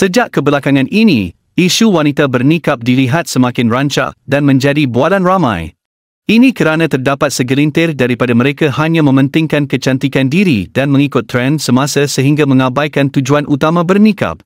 Sejak kebelakangan ini, isu wanita bernikab dilihat semakin rancak dan menjadi bualan ramai. Ini kerana terdapat segelintir daripada mereka hanya mementingkan kecantikan diri dan mengikut trend semasa sehingga mengabaikan tujuan utama bernikab.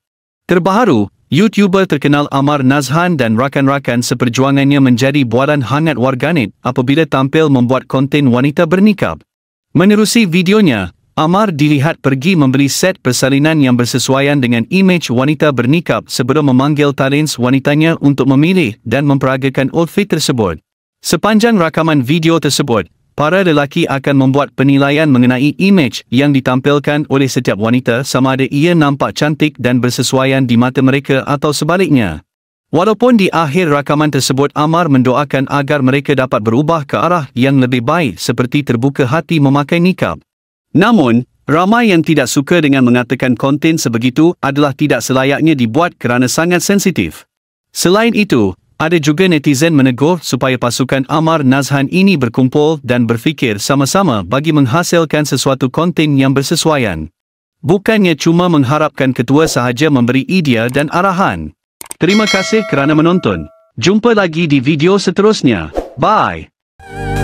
Terbaru, YouTuber terkenal Amar Nazhan dan rakan-rakan seperjuangannya menjadi bualan hangat warganet apabila tampil membuat konten wanita bernikab. Menerusi videonya, Amar dilihat pergi membeli set persalinan yang bersesuaian dengan imej wanita bernikab sebelum memanggil talents wanitanya untuk memilih dan memperagakan outfit tersebut. Sepanjang rakaman video tersebut, para lelaki akan membuat penilaian mengenai imej yang ditampilkan oleh setiap wanita sama ada ia nampak cantik dan bersesuaian di mata mereka atau sebaliknya. Walaupun di akhir rakaman tersebut Amar mendoakan agar mereka dapat berubah ke arah yang lebih baik seperti terbuka hati memakai nikab. Namun, ramai yang tidak suka dengan mengatakan konten sebegitu adalah tidak selayaknya dibuat kerana sangat sensitif. Selain itu, ada juga netizen menegur supaya pasukan Amar Nazhan ini berkumpul dan berfikir sama-sama bagi menghasilkan sesuatu konten yang bersesuaian. Bukannya cuma mengharapkan ketua sahaja memberi idea dan arahan. Terima kasih kerana menonton. Jumpa lagi di video seterusnya. Bye!